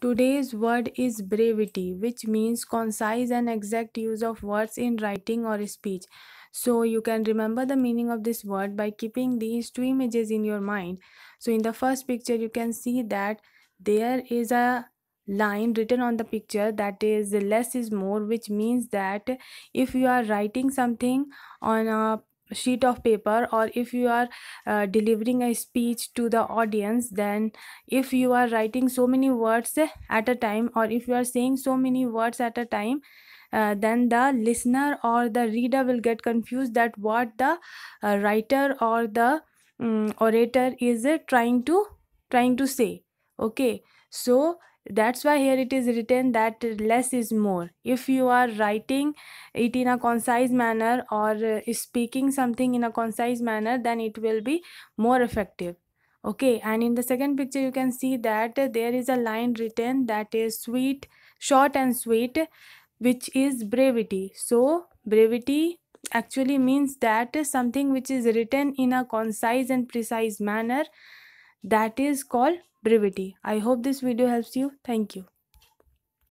Today's word is brevity, which means concise and exact use of words in writing or speech. So you can remember the meaning of this word by keeping these two images in your mind. So in the first picture, you can see that there is a line written on the picture that is less is more which means that if you are writing something on a sheet of paper or if you are uh, delivering a speech to the audience then if you are writing so many words at a time or if you are saying so many words at a time uh, then the listener or the reader will get confused that what the uh, writer or the um, orator is uh, trying to trying to say okay so that's why here it is written that less is more if you are writing it in a concise manner or uh, speaking something in a concise manner then it will be more effective okay and in the second picture you can see that there is a line written that is sweet short and sweet which is brevity so brevity actually means that something which is written in a concise and precise manner that is called brevity i hope this video helps you thank you